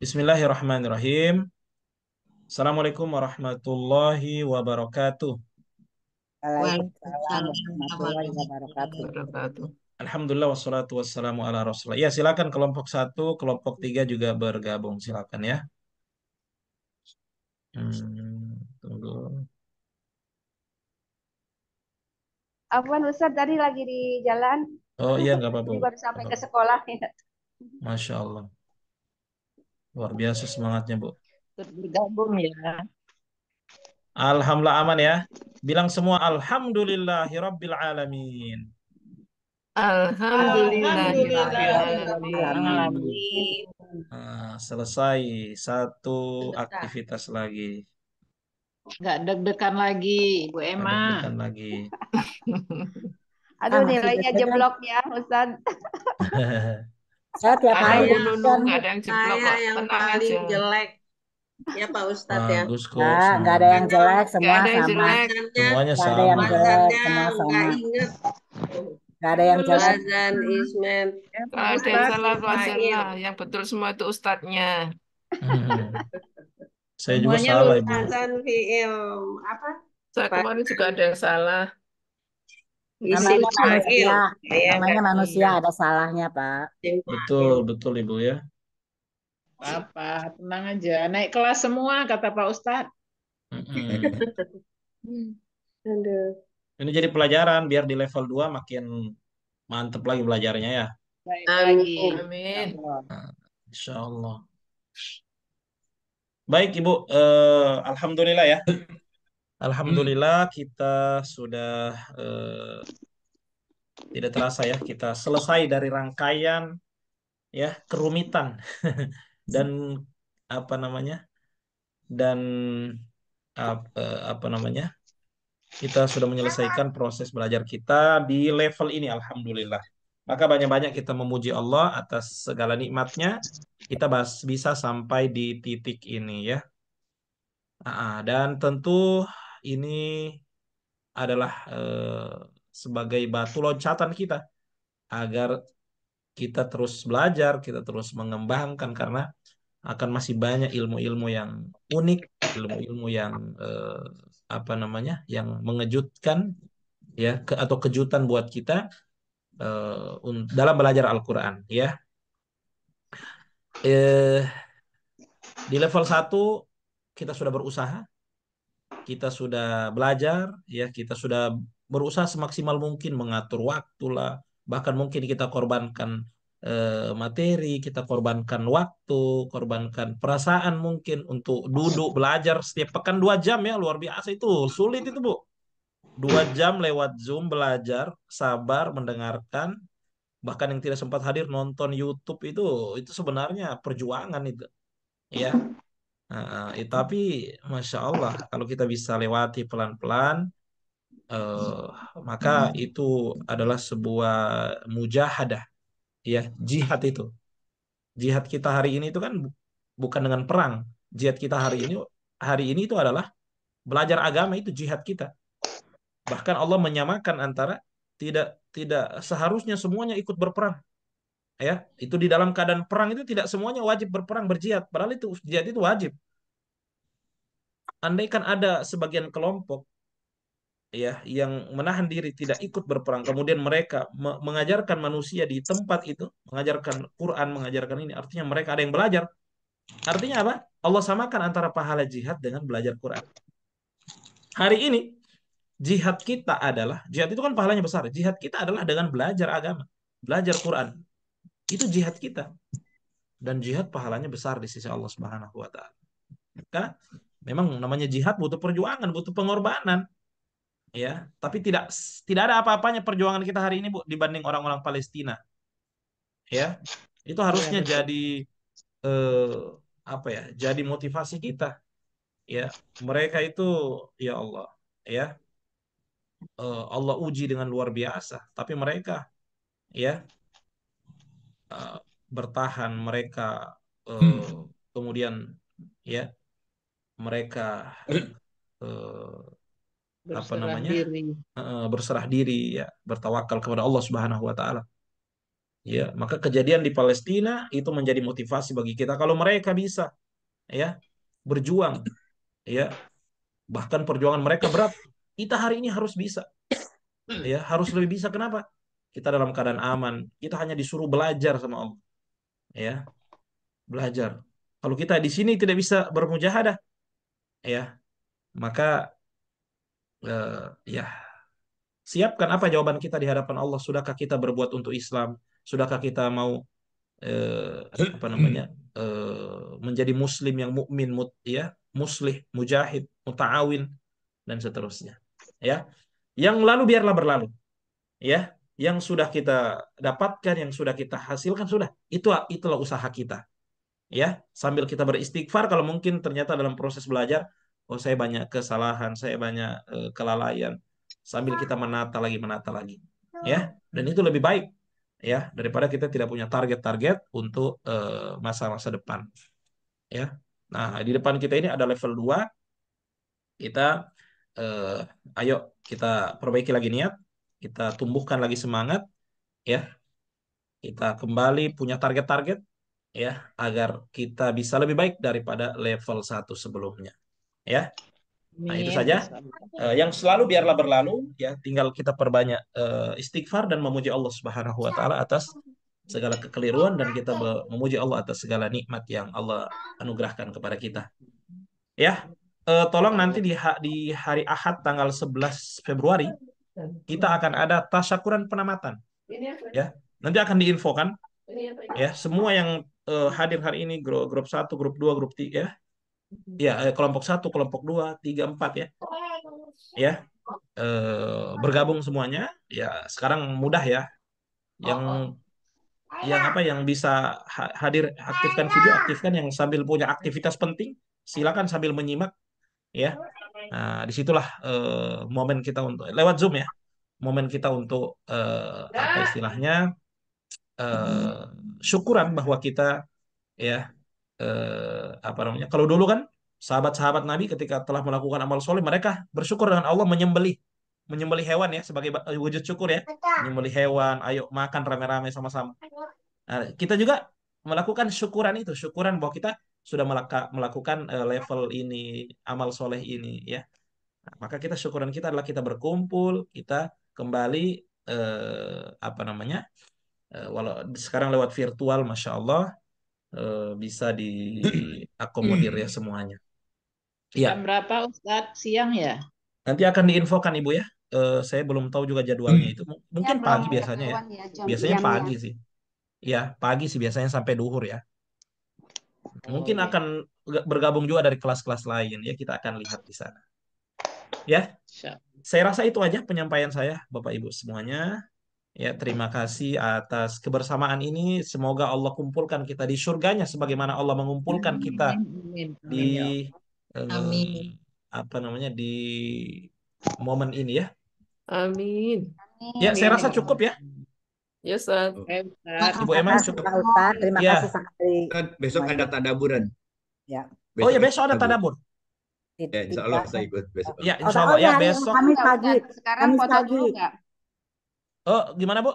Bismillahirrahmanirrahim. Assalamualaikum warahmatullahi wabarakatuh. Alhamdulillah wassalatu wassalamu ala rasulullah. Ya silakan kelompok satu, kelompok tiga juga bergabung. Silakan ya. Hmm, tunggu. Afwan Ustaz tadi lagi di jalan. Oh iya nggak apa-apa. Baru sampai ke sekolah. Masya Allah. Luar biasa semangatnya, Bu. Bergabung ya. Alhamdulillah aman ya. Bilang semua rabbil alamin. Alhamdulillah. Nah, selesai satu aktivitas lagi. Enggak deg-degan lagi, Bu Emma. Deg-degan lagi. Aduh ah, nilainya jeblok ya, Ustaz. Saya tiap hari Ayo, Nunung, nggak ada yang jeblok kok. yang Tenang paling aja. jelek. Ya Pak Ustadz ya. Bagus kok. Nah, nggak ada yang jelek, semua Nggak ada yang sama. jelek. Semuanya Nggak ada yang jelek, semua sama. sama. ingat. Nggak ada yang jelek. Azan Ismen. Ya, Pak ada yang salah belajarlah. Yang betul semua itu ustadznya. Hmm. Saya juga Semuanya salah, Ibu. lulusan Fiil. Apa? Saya kemarin juga ada yang salah. Namanya manusia, ya, namanya manusia iya. ada salahnya Pak. Betul betul Ibu ya. Apa tenang aja naik kelas semua kata Pak Ustadz. Mm -hmm. Ini jadi pelajaran biar di level 2 makin mantep lagi belajarnya ya. Baik, Amin. Amin. Insya Allah. Baik Ibu, uh, Alhamdulillah ya. Alhamdulillah hmm. kita sudah eh, tidak terasa ya kita selesai dari rangkaian ya kerumitan dan apa namanya dan apa, eh, apa namanya kita sudah menyelesaikan proses belajar kita di level ini alhamdulillah maka banyak-banyak kita memuji Allah atas segala nikmatnya kita bahas, bisa sampai di titik ini ya ah, ah, dan tentu ini adalah eh, sebagai batu loncatan kita agar kita terus belajar, kita terus mengembangkan karena akan masih banyak ilmu-ilmu yang unik, ilmu-ilmu yang eh, apa namanya, yang mengejutkan ya ke, atau kejutan buat kita eh, dalam belajar Al-Qur'an ya. Eh, di level 1 kita sudah berusaha kita sudah belajar, ya kita sudah berusaha semaksimal mungkin mengatur waktu lah, bahkan mungkin kita korbankan eh, materi, kita korbankan waktu, korbankan perasaan mungkin untuk duduk belajar setiap pekan dua jam ya luar biasa itu sulit itu bu. Dua jam lewat Zoom belajar, sabar mendengarkan, bahkan yang tidak sempat hadir nonton YouTube itu itu sebenarnya perjuangan itu ya Nah, eh, tapi masya Allah kalau kita bisa lewati pelan-pelan, eh, maka itu adalah sebuah mujahadah, ya jihad itu. Jihad kita hari ini itu kan bukan dengan perang. Jihad kita hari ini hari ini itu adalah belajar agama itu jihad kita. Bahkan Allah menyamakan antara tidak tidak seharusnya semuanya ikut berperang ya itu di dalam keadaan perang itu tidak semuanya wajib berperang berjihad padahal itu jihad itu wajib andaikan ada sebagian kelompok ya yang menahan diri tidak ikut berperang kemudian mereka me mengajarkan manusia di tempat itu mengajarkan Quran mengajarkan ini artinya mereka ada yang belajar artinya apa Allah samakan antara pahala jihad dengan belajar Quran hari ini jihad kita adalah jihad itu kan pahalanya besar jihad kita adalah dengan belajar agama belajar Quran itu jihad kita. Dan jihad pahalanya besar di sisi Allah Subhanahu wa taala. Karena memang namanya jihad butuh perjuangan, butuh pengorbanan. Ya, tapi tidak tidak ada apa-apanya perjuangan kita hari ini Bu dibanding orang-orang Palestina. Ya. Itu harusnya iya, jadi eh, apa ya? Jadi motivasi kita. Ya, mereka itu ya Allah, ya. Eh, Allah uji dengan luar biasa, tapi mereka ya Eh, bertahan mereka uh, hmm. kemudian ya mereka uh, apa namanya diri. Uh, berserah diri ya bertawakal kepada Allah Subhanahu wa taala. Ya, maka kejadian di Palestina itu menjadi motivasi bagi kita kalau mereka bisa ya berjuang ya bahkan perjuangan mereka berat kita hari ini harus bisa hmm. ya harus lebih bisa kenapa kita dalam keadaan aman. Kita hanya disuruh belajar sama Allah. Ya. Belajar. Kalau kita di sini tidak bisa bermujahadah, ya. Maka uh, ya siapkan apa jawaban kita di hadapan Allah sudahkah kita berbuat untuk Islam sudahkah kita mau uh, apa namanya uh, menjadi muslim yang mukmin mut ya muslih mujahid mutaawin dan seterusnya ya yang lalu biarlah berlalu ya yang sudah kita dapatkan, yang sudah kita hasilkan sudah itu itulah usaha kita. Ya, sambil kita beristighfar kalau mungkin ternyata dalam proses belajar oh saya banyak kesalahan, saya banyak uh, kelalaian. Sambil kita menata lagi, menata lagi. Ya, dan itu lebih baik ya daripada kita tidak punya target-target untuk eh, masa-masa uh, depan. Ya. Nah, di depan kita ini ada level 2. Kita uh, ayo kita perbaiki lagi niat kita tumbuhkan lagi semangat ya kita kembali punya target-target ya agar kita bisa lebih baik daripada level 1 sebelumnya ya nah itu saja uh, yang selalu biarlah berlalu ya tinggal kita perbanyak uh, istighfar dan memuji Allah Subhanahu wa taala atas segala kekeliruan dan kita memuji Allah atas segala nikmat yang Allah anugerahkan kepada kita ya uh, tolong nanti di ha di hari Ahad tanggal 11 Februari kita akan ada tasyakuran penamatan. Ya, nanti akan diinfokan. Ya, semua yang uh, hadir hari ini grup, grup 1, grup 2, grup 3 ya. Mhm. Ya, eh, kelompok 1, kelompok 2, 3, 4 ya. Ya. Uh, bergabung semuanya. Ya, sekarang mudah ya. Yang oh, oh. yang apa yang bisa hadir aktifkan video, aktifkan yang sambil punya aktivitas penting, silakan sambil menyimak ya. Nah, disitulah uh, momen kita untuk lewat Zoom ya, momen kita untuk uh, apa istilahnya uh, syukuran bahwa kita ya uh, apa namanya? Kalau dulu kan sahabat-sahabat Nabi ketika telah melakukan amal soleh mereka bersyukur dengan Allah menyembelih menyembelih hewan ya sebagai wujud syukur ya menyembelih hewan ayo makan rame-rame sama-sama nah, kita juga melakukan syukuran itu syukuran bahwa kita sudah melaka, melakukan uh, level ini amal soleh ini ya nah, maka kita syukuran kita adalah kita berkumpul kita kembali uh, apa namanya uh, walau sekarang lewat virtual masya Allah uh, bisa diakomodir ya semuanya ya jam iya. berapa ustad siang ya nanti akan diinfokan ibu ya uh, saya belum tahu juga jadwalnya itu mungkin ya, pagi biasanya ya, ya biasanya pagi ya. sih ya pagi sih biasanya sampai duhur ya Mungkin akan bergabung juga dari kelas-kelas lain ya kita akan lihat di sana. Ya. Siap. Saya rasa itu aja penyampaian saya Bapak Ibu semuanya. Ya, terima kasih atas kebersamaan ini. Semoga Allah kumpulkan kita di surganya sebagaimana Allah mengumpulkan amin, kita amin, di ya eh, amin. apa namanya di momen ini ya. Amin. Ya, saya rasa cukup ya. Yusuf. Iya, Ustaz. Eh, Ibu Emma cukup. Terima kasih, Ustaz. Terima ya. kasih sekali. Kan Besok ada tadaburan. Ya. Besok oh ya besok ada tadabur. Iya, ya, insya Allah saya ikut besok. Ya, insya Allah. Oh, iya, Ya, besok. Kami pagi. Sekarang foto dulu nggak? Oh, gimana, Bu?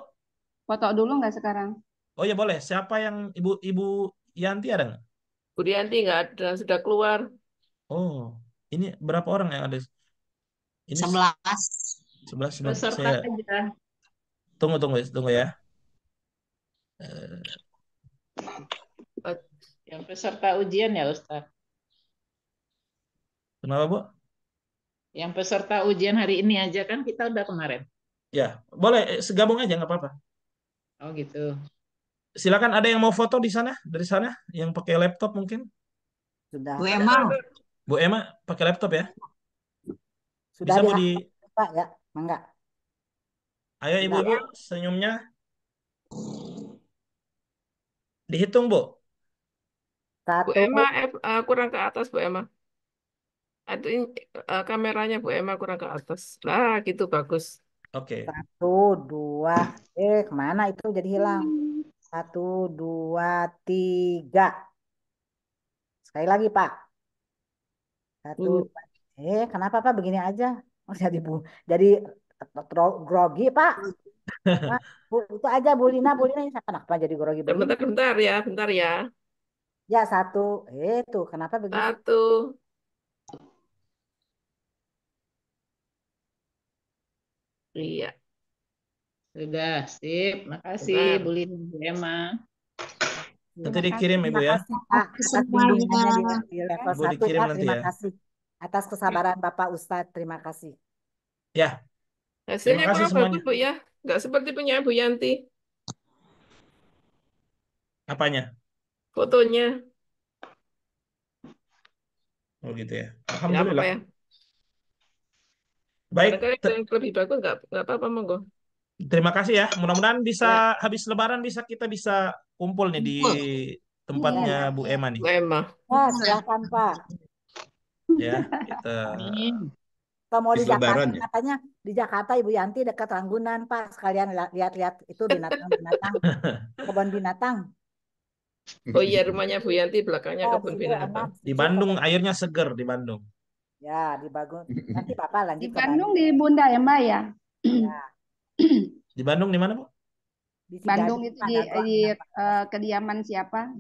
Foto dulu nggak sekarang? Oh ya boleh. Siapa yang Ibu Ibu Yanti ada nggak? Bu Yanti nggak ada, sudah keluar. Oh, ini berapa orang yang ada? Ini 11. 11 11. Saya, aja. Tunggu, tunggu, tunggu ya. Eh, yang peserta ujian ya Ustaz. Kenapa Bu? Yang peserta ujian hari ini aja kan kita udah kemarin. Ya, boleh eh, segabung aja nggak apa-apa. Oh gitu. Silakan ada yang mau foto di sana dari sana yang pakai laptop mungkin. Sudah. Bu Emma. Bu Emma pakai laptop ya. Sudah Bisa mau di Pak ya, enggak. Ayo ibu-ibu iya. senyumnya. Dihitung, Bu. Satu. Bu Emma, uh, kurang ke atas, Bu Emma. Aduh, eh, uh, kameranya Bu Emma kurang ke atas. Nah, gitu bagus. Oke. Okay. Satu, dua. Eh, kemana itu jadi hilang? Satu, dua, tiga. Sekali lagi, Pak. Satu, hmm. dua. Eh, kenapa Pak begini aja? Oh, jadi bu, jadi grogi pak nah, itu aja Bu Lina Bu Lina ini kenapa jadi grogi bentar bentar ya bentar ya ya satu itu eh, kenapa begitu satu iya sudah sip makasih Bu Lina Bu Emma Nanti dikirim Ibu ya. ya. Terima ya. kasih atas kesabaran Bapak Ustadz. Terima kasih. Ya, Hasilnya kasih kurang bagus, semuanya. Bu ya. Nggak seperti punya Bu Yanti. Apanya? Fotonya. Oh gitu ya. Alhamdulillah. apa ya. Baik. Barangkali ter- yang lebih bagus nggak apa-apa monggo. Terima kasih ya. Mudah-mudahan bisa ya. habis Lebaran bisa kita bisa kumpul nih di iya, tempatnya iya. Bu Emma nih. Bu Emma. Wah, ya, silakan Pak. Ya, kita. Gitu. Amin. Kalau mau di Jakarta, ya? katanya di Jakarta Ibu Yanti dekat Ranggunan, Pak. Sekalian lihat-lihat itu binatang-binatang, kebun binatang. Oh iya, rumahnya Bu Yanti belakangnya ya, kebun binatang. Di Bandung airnya seger di Bandung. Ya, di Bandung. Nanti Papa lanjut. Di Bandung, di Bunda ya, Mbak ya. Iya. Di Bandung di mana, Bu? Di Bandung itu di, di uh, kediaman siapa?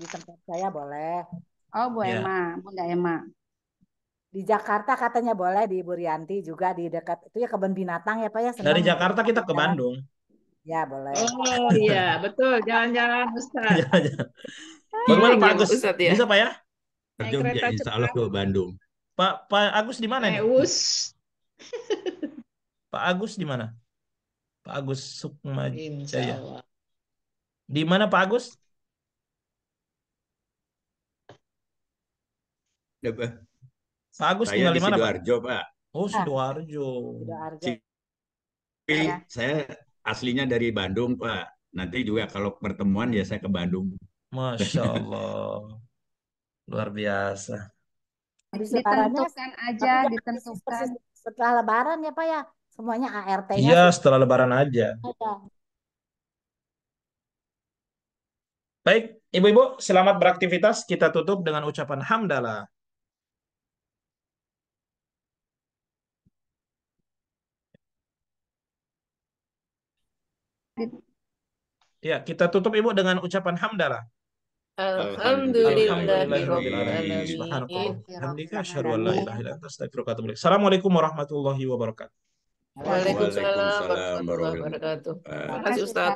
Di tempat saya boleh. Oh, Bu ya. Emma, Bunda Emma di Jakarta katanya boleh di Ibu Rianti juga di dekat itu ya kebun binatang ya Pak ya. Dari Jakarta kita ke Bandung. Ya boleh. Oh iya betul jalan-jalan Ustaz. Jalan-jalan. Iya, iya. ah, Pak Agus? Ustaz, ya. Bisa Pak ya? Naik ya, Insya Allah ke Bandung. Pak Pak Agus di mana? Neus. Pak Agus di mana? Pak Agus Sukma Jaya. Di mana Pak Agus? Dapat. Pak Agus saya tinggal di mana Sidoarjo, Pak? Pak. Oh, ah. Sidoarjo. Sidoarjo. Tapi ya. saya aslinya dari Bandung, Pak. Nanti juga kalau pertemuan ya saya ke Bandung. Masya Allah. Luar biasa. ditentukan aja, ditentukan. Setelah lebaran ya Pak ya? Semuanya ART-nya. Iya, setelah lebaran aja. Iya. Baik, Ibu-ibu, selamat beraktivitas. Kita tutup dengan ucapan hamdalah. Ya, kita tutup Ibu dengan ucapan hamdalah. Assalamualaikum warahmatullahi wabarakatuh. Waalaikumsalam warahmatullahi wabarakatuh. Terima kasih Ustaz.